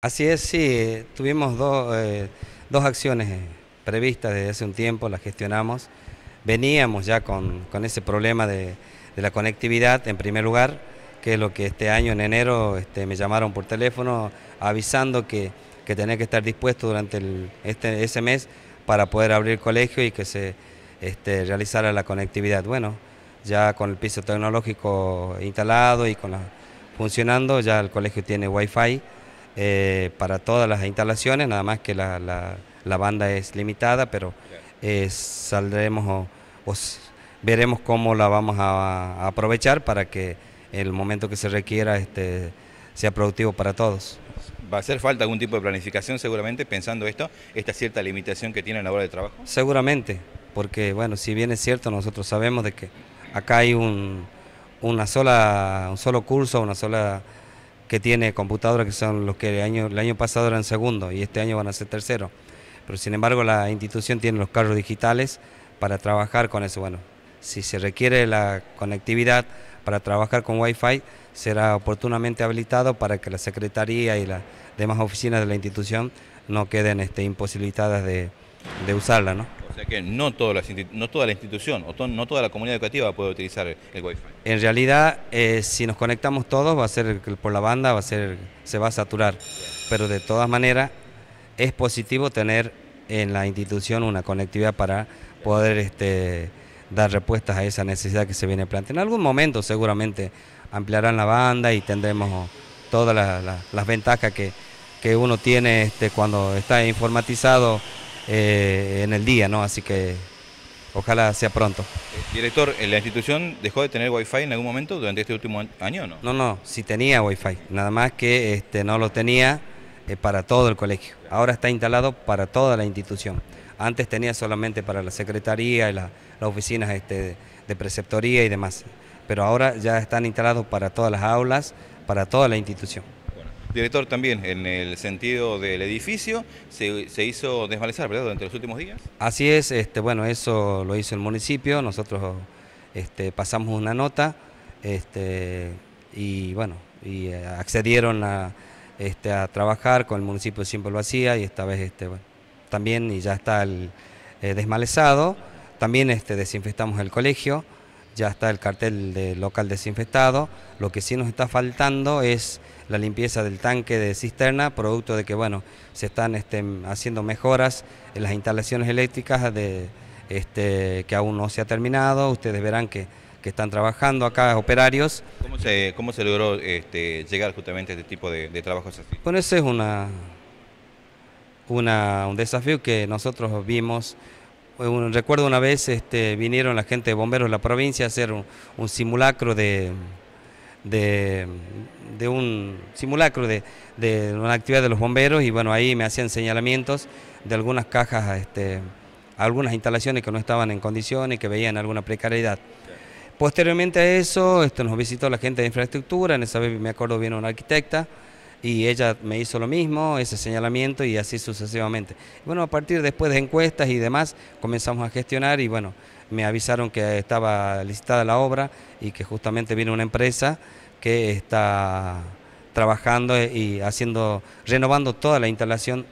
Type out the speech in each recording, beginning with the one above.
Así es, sí, tuvimos eh, dos, acciones eh, previstas desde hace un tiempo, las gestionamos. Veníamos ya con, ese problema de, la conectividad, en primer lugar, que es lo que este año, en enero, este, me llamaron por teléfono avisando que, tenía que estar dispuesto durante este, ese mes para poder abrir el colegio y que se este, realizara la conectividad. Bueno, ya con el piso tecnológico instalado y con funcionando, ya el colegio tiene Wi-Fi. Eh, para todas las instalaciones, nada más que la, la, banda es limitada, pero saldremos o, veremos cómo la vamos a, aprovechar para que el momento que se requiera este, sea productivo para todos. ¿Va a hacer falta algún tipo de planificación seguramente pensando esto, esta cierta limitación que tiene la hora de trabajo? Seguramente, porque bueno, si bien es cierto, nosotros sabemos de que acá hay un, una sola, un solo curso, una sola que tiene computadoras que son los que el año, el año pasado eran segundo y este año van a ser tercero Pero sin embargo la institución tiene los carros digitales para trabajar con eso. Bueno, si se requiere la conectividad para trabajar con Wi-Fi, será oportunamente habilitado para que la Secretaría y las demás oficinas de la institución no queden este, imposibilitadas de, de usarla. ¿no? que no, no toda la institución o no toda la comunidad educativa puede utilizar el, Wi-Fi. En realidad, eh, si nos conectamos todos, va a ser por la banda, va a ser, se va a saturar. Pero de todas maneras, es positivo tener en la institución una conectividad para poder este, dar respuestas a esa necesidad que se viene planteando. En algún momento seguramente ampliarán la banda y tendremos todas las, ventajas que, uno tiene este, cuando está informatizado eh, en el día, ¿no? Así que ojalá sea pronto. Eh, director, ¿eh, ¿la institución dejó de tener wifi en algún momento durante este último año no? No, no, sí tenía wifi, nada más que este, no lo tenía para todo el colegio. Ahora está instalado para toda la institución. Antes tenía solamente para la secretaría y las oficinas este, de preceptoría y demás. Pero ahora ya están instalados para todas las aulas, para toda la institución. Director, también en el sentido del edificio, se, hizo desmalezar, ¿verdad?, durante los últimos días. Así es, este, bueno, eso lo hizo el municipio, nosotros este, pasamos una nota este, y bueno, y eh, accedieron este, a, trabajar con el municipio siempre lo hacía y esta vez también y ya está el eh, desmalezado, también este, desinfectamos el colegio ya está el cartel de local desinfectado. Lo que sí nos está faltando es la limpieza del tanque de cisterna, producto de que bueno, se están este, haciendo mejoras en las instalaciones eléctricas de, este, que aún no se ha terminado. Ustedes verán que, están trabajando acá operarios. ¿Cómo se, logró este, llegar justamente a este tipo de, trabajos así? Bueno, ese es una, una, un desafío que nosotros vimos recuerdo una vez este, vinieron la gente de bomberos de la provincia a hacer un, simulacro de, un simulacro de, una actividad de los bomberos y bueno, ahí me hacían señalamientos de algunas cajas, este, algunas instalaciones que no estaban en condiciones, que veían alguna precariedad. Posteriormente a eso, este, nos visitó la gente de infraestructura, en esa vez me acuerdo vino una arquitecta, y ella me hizo lo mismo, ese señalamiento y así sucesivamente. Bueno, a partir después de encuestas y demás, comenzamos a gestionar y bueno, me avisaron que estaba licitada la obra y que justamente viene una empresa que está trabajando y haciendo, renovando toda la instalación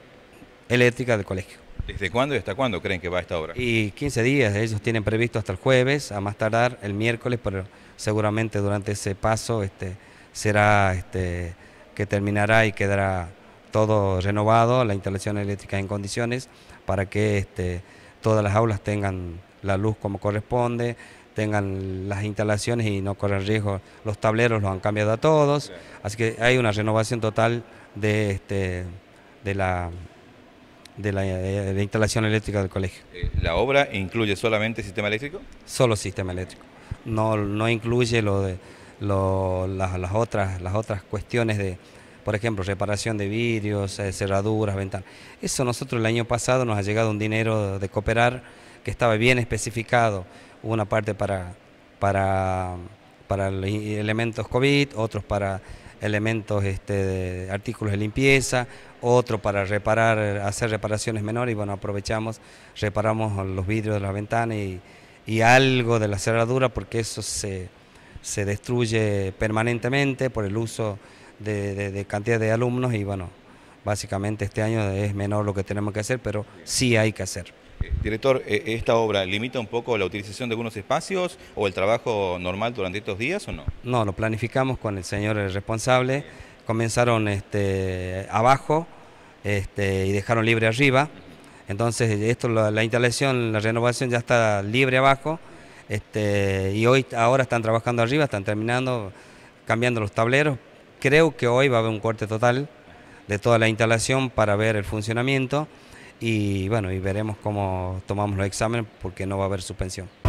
eléctrica del colegio. ¿Desde cuándo y hasta cuándo creen que va esta obra? Y 15 días, ellos tienen previsto hasta el jueves, a más tardar el miércoles, pero seguramente durante ese paso este, será este, que terminará y quedará todo renovado, la instalación eléctrica en condiciones para que este, todas las aulas tengan la luz como corresponde, tengan las instalaciones y no corran riesgo. Los tableros los han cambiado a todos, así que hay una renovación total de, este, de la eh, la, instalación eléctrica del colegio. Eh, ¿La obra incluye solamente sistema eléctrico? Solo sistema eléctrico. No, no incluye lo de las, otras, las otras cuestiones de, por ejemplo, reparación de vidrios, eh, cerraduras, ventanas. Eso nosotros el año pasado nos ha llegado un dinero de cooperar que estaba bien especificado, una parte para, para, para elementos COVID, otros para elementos, este, de artículos de limpieza, otro para reparar, hacer reparaciones menores y bueno, aprovechamos, reparamos los vidrios de las ventanas y algo de la cerradura porque eso se se destruye permanentemente por el uso de, de, cantidad de alumnos y bueno, básicamente este año es menor lo que tenemos que hacer, pero sí hay que hacer. Eh, director, eh, ¿esta obra limita un poco la utilización de algunos espacios o el trabajo normal durante estos días o no? No, lo planificamos con el señor responsable, comenzaron este, abajo este, y dejaron libre arriba, entonces esto la instalación, la renovación ya está libre abajo este, y hoy, ahora están trabajando arriba, están terminando, cambiando los tableros. Creo que hoy va a haber un corte total de toda la instalación para ver el funcionamiento y bueno, y veremos cómo tomamos los exámenes porque no va a haber suspensión.